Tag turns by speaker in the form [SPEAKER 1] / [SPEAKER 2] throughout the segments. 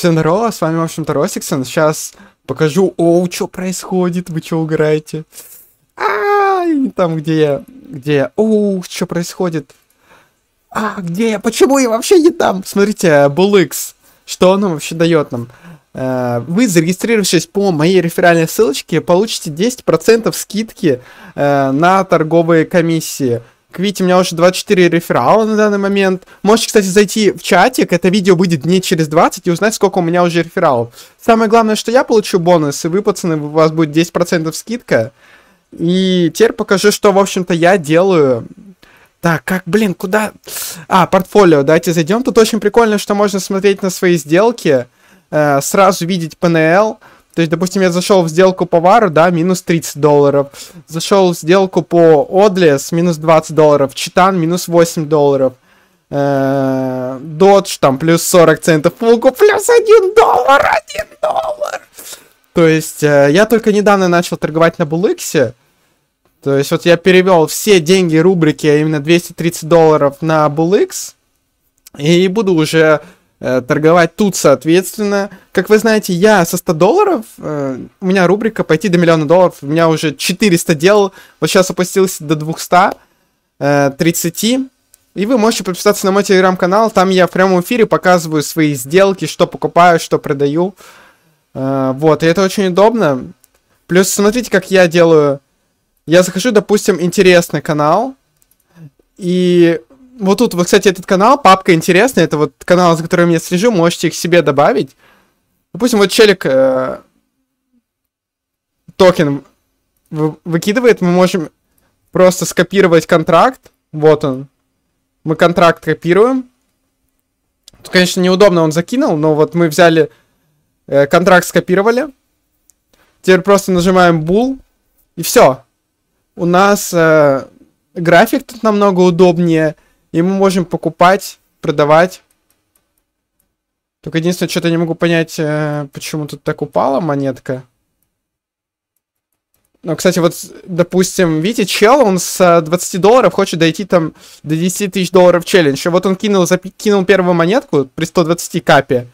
[SPEAKER 1] Всем здорово, с вами, в общем-то, Росиксон. Сейчас покажу, о, что происходит, вы что угораете? А, там, где я, где я, о, что происходит? А, где я, почему я вообще не там? Смотрите, Булыкс, э, что он вообще дает нам? Э, вы, зарегистрировавшись по моей реферальной ссылочке, получите 10% скидки э, на торговые комиссии. К Квити, у меня уже 24 реферала на данный момент. Можете, кстати, зайти в чатик, это видео будет дней через 20, и узнать, сколько у меня уже рефералов. Самое главное, что я получу бонус, и вы, пацаны, у вас будет 10% скидка. И теперь покажу, что, в общем-то, я делаю. Так, как, блин, куда? А, портфолио, давайте зайдем. Тут очень прикольно, что можно смотреть на свои сделки, э, сразу видеть ПНЛ, то есть, допустим, я зашел в сделку по вару, да, минус 30 долларов. Зашел в сделку по Одлес, минус 20 долларов. Читан, минус 8 долларов. Додж, э, там, плюс 40 центов. Фулку, плюс 1 доллар, 1 доллар. То есть, э, я только недавно начал торговать на Булыксе. То есть, вот я перевел все деньги рубрики, а именно 230 долларов на Булыкс. И буду уже Э, торговать тут, соответственно. Как вы знаете, я со 100 долларов, э, у меня рубрика «Пойти до миллиона долларов», у меня уже 400 дел, вот сейчас опустился до 230. Э, и вы можете подписаться на мой телеграм-канал, там я в прямом эфире показываю свои сделки, что покупаю, что продаю. Э, вот, и это очень удобно. Плюс смотрите, как я делаю. Я захожу, допустим, интересный канал, и вот тут, вот, кстати, этот канал, папка интересная, это вот канал, за которым я слежу, можете их себе добавить. Допустим, вот челик э, токен вы, выкидывает, мы можем просто скопировать контракт. Вот он. Мы контракт копируем. Тут, конечно, неудобно он закинул, но вот мы взяли э, контракт, скопировали. Теперь просто нажимаем bull и все. У нас э, график тут намного удобнее. И мы можем покупать, продавать. Только единственное, что-то не могу понять, э, почему тут так упала монетка. Ну, кстати, вот, допустим, видите, чел, он с 20 э, долларов хочет дойти там до 10 тысяч долларов челлендж. И вот он кинул, кинул первую монетку при 120 капе.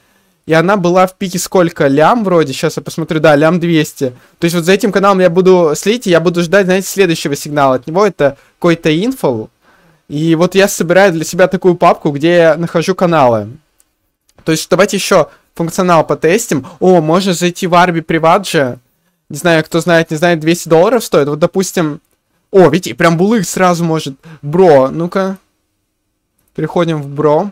[SPEAKER 1] И она была в пике сколько? Лям вроде, сейчас я посмотрю, да, лям 200. То есть вот за этим каналом я буду следить, и я буду ждать, знаете, следующего сигнала от него. Это какой-то инфол, и вот я собираю для себя такую папку, где я нахожу каналы. То есть давайте еще функционал потестим. О, можно зайти в Арби Приват же. Не знаю, кто знает, не знает, 200 долларов стоит. Вот, допустим... О, видите, прям булык сразу может. Бро, ну-ка. Переходим в бро.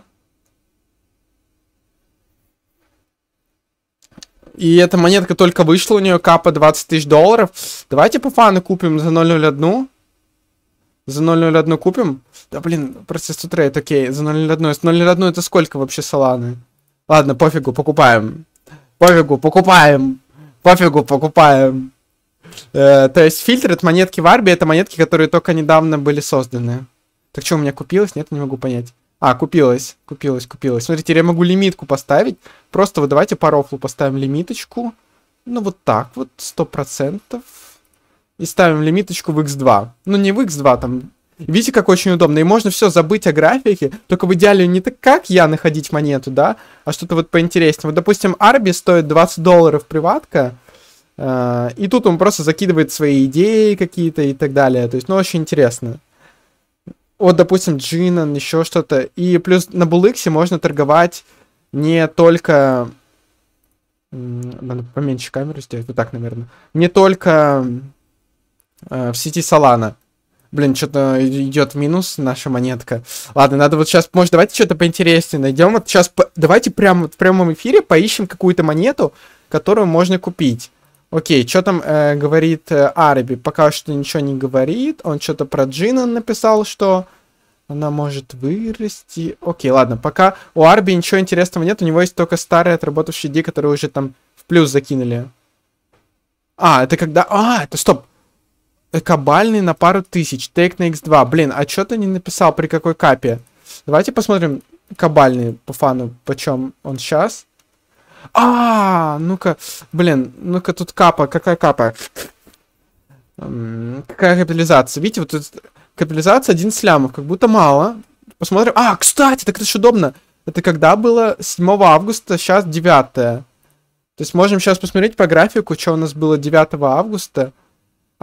[SPEAKER 1] И эта монетка только вышла, у нее капа 20 тысяч долларов. Давайте по фану купим за 001. За 001 купим. Да блин, процесс трейд, окей, за 0.01. 0.01 это сколько вообще саланы? Ладно, пофигу, покупаем. Пофигу, покупаем. Пофигу, покупаем. Э, то есть фильтр от монетки в Арби, это монетки, которые только недавно были созданы. Так что у меня купилось? Нет, не могу понять. А, купилось, купилось, купилось. Смотрите, я могу лимитку поставить. Просто вот давайте по рофлу поставим лимиточку. Ну вот так вот, 100%. И ставим лимиточку в x2. Ну не в x2, там Видите, как очень удобно. И можно все забыть о графике, только в идеале не так, как я находить монету, да, а что-то вот поинтереснее. Вот, допустим, Арби стоит 20 долларов приватка, э, и тут он просто закидывает свои идеи какие-то и так далее. То есть, ну, очень интересно. Вот, допустим, Джинан, еще что-то. И плюс на Булыксе можно торговать не только... Надо поменьше камеру сделать, вот так, наверное. Не только э, в сети Солана. Блин, что-то идет минус наша монетка. Ладно, надо вот сейчас, может, давайте что-то поинтереснее найдем. Вот сейчас, давайте прямо в прямом эфире поищем какую-то монету, которую можно купить. Окей, что там э, говорит э, Арби? Пока что ничего не говорит. Он что-то про Джина написал, что она может вырасти. Окей, ладно, пока у Арби ничего интересного нет. У него есть только старые отработавшие идеи, которые уже там в плюс закинули. А, это когда... А, это стоп. Э, кабальный на пару тысяч. Тейк на x2. Блин, а что ты не написал при какой капе? Давайте посмотрим кабальный по фану, почем он сейчас. А, -а, -а ну-ка, блин, ну-ка тут капа, какая капа? какая капитализация? Видите, вот тут капитализация 11 лямов, как будто мало. Посмотрим. А, кстати, так это же удобно. Это когда было? 7 августа, сейчас 9. То есть можем сейчас посмотреть по графику, что у нас было 9 августа.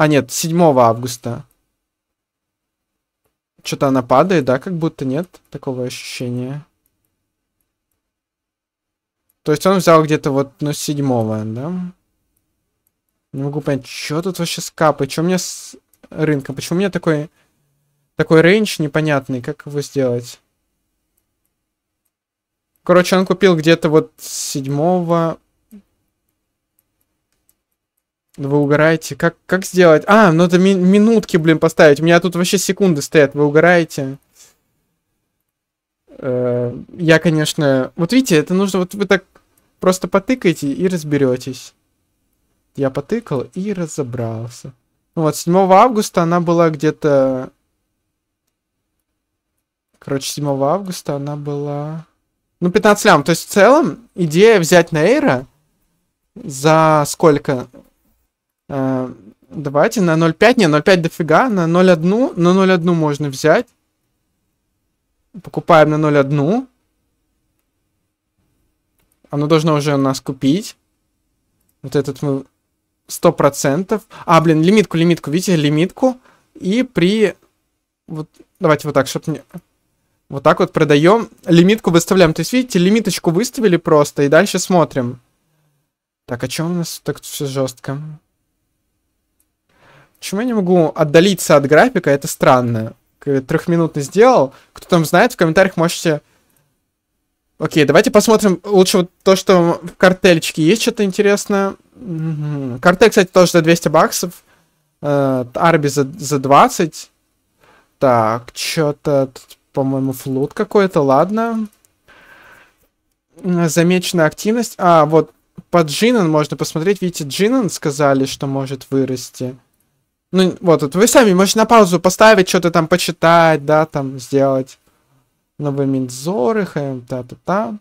[SPEAKER 1] А, нет, 7 августа. Что-то она падает, да? Как будто нет такого ощущения. То есть он взял где-то вот, на ну, 7 да? Не могу понять, что тут вообще с капой? Что у меня с рынком? Почему у меня такой... Такой рейндж непонятный, как его сделать? Короче, он купил где-то вот 7 вы угораете. Как, как сделать? А, надо ну ми минутки, блин, поставить. У меня тут вообще секунды стоят. Вы угораете. -э я, конечно... Вот видите, это нужно... Вот вы так просто потыкаете и разберетесь. Я потыкал и разобрался. Ну вот, 7 августа она была где-то... Короче, 7 августа она была... Ну, 15 лям. То есть, в целом, идея взять Нейра за сколько? Давайте на 0,5. Не, 0,5 дофига. На 0,1. На 0,1 можно взять. Покупаем на 0,1. Оно должно уже нас купить. Вот этот мы 100%. А, блин, лимитку, лимитку. Видите, лимитку. И при... Вот, давайте вот так, чтобы не... Вот так вот продаем. Лимитку выставляем. То есть, видите, лимиточку выставили просто. И дальше смотрим. Так, а чем у нас так все жестко? Почему я не могу отдалиться от графика? Это странно. Трехминутный сделал. Кто там знает, в комментариях можете... Окей, давайте посмотрим лучше вот то, что в картельчике есть что-то интересное. Угу. Картель, кстати, тоже за 200 баксов. Э, Арби за, за 20. Так, что-то тут, по-моему, флут какой-то, ладно. Замечена активность. А, вот под Джинан можно посмотреть. Видите, Джинан сказали, что может вырасти. Ну, вот, вот вы сами можете на паузу поставить, что-то там почитать, да, там сделать. Новые Минзоры, хм, та-та-та.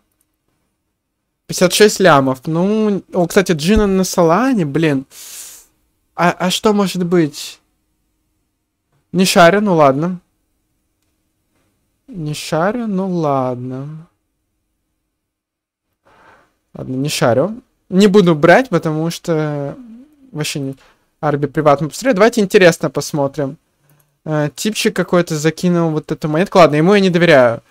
[SPEAKER 1] 56 лямов. Ну, о, кстати, Джина на Салане, блин. А, а что может быть? Не шарю, ну ладно. Не шарю, ну ладно. Ладно, не шарю. Не буду брать, потому что... Вообще не... Арби приватно посмотрел. Давайте интересно посмотрим. Э, типчик какой-то закинул вот эту монетку. Ладно, ему я не доверяю.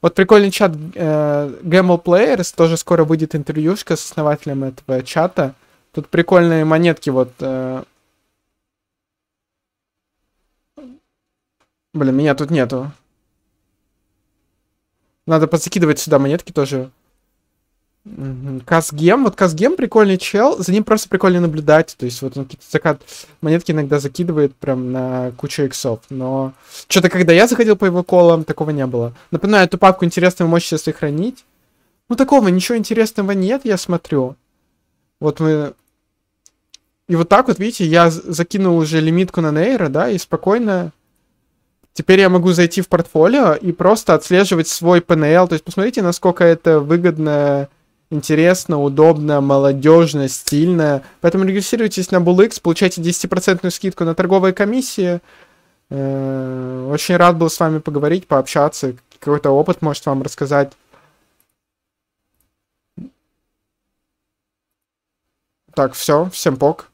[SPEAKER 1] Вот прикольный чат э, Gamble Players. Тоже скоро выйдет интервьюшка с основателем этого чата. Тут прикольные монетки вот... Э... Блин, меня тут нету. Надо позакидывать сюда монетки тоже. Казгем, вот Казгем прикольный чел, за ним просто прикольно наблюдать, то есть вот он какие-то закат монетки иногда закидывает прям на кучу иксов, но что-то когда я заходил по его колам, такого не было. Напоминаю, эту папку интересно вы можете сохранить. Ну такого, ничего интересного нет, я смотрю. Вот мы... И вот так вот, видите, я закинул уже лимитку на нейро, да, и спокойно Теперь я могу зайти в портфолио и просто отслеживать свой ПНЛ, То есть посмотрите, насколько это выгодно интересно, удобно, молодежно, стильно. Поэтому регистрируйтесь на BullX, получайте 10% скидку на торговые комиссии. Э, очень рад был с вами поговорить, пообщаться, какой-то опыт может вам рассказать. Так, все, всем пока.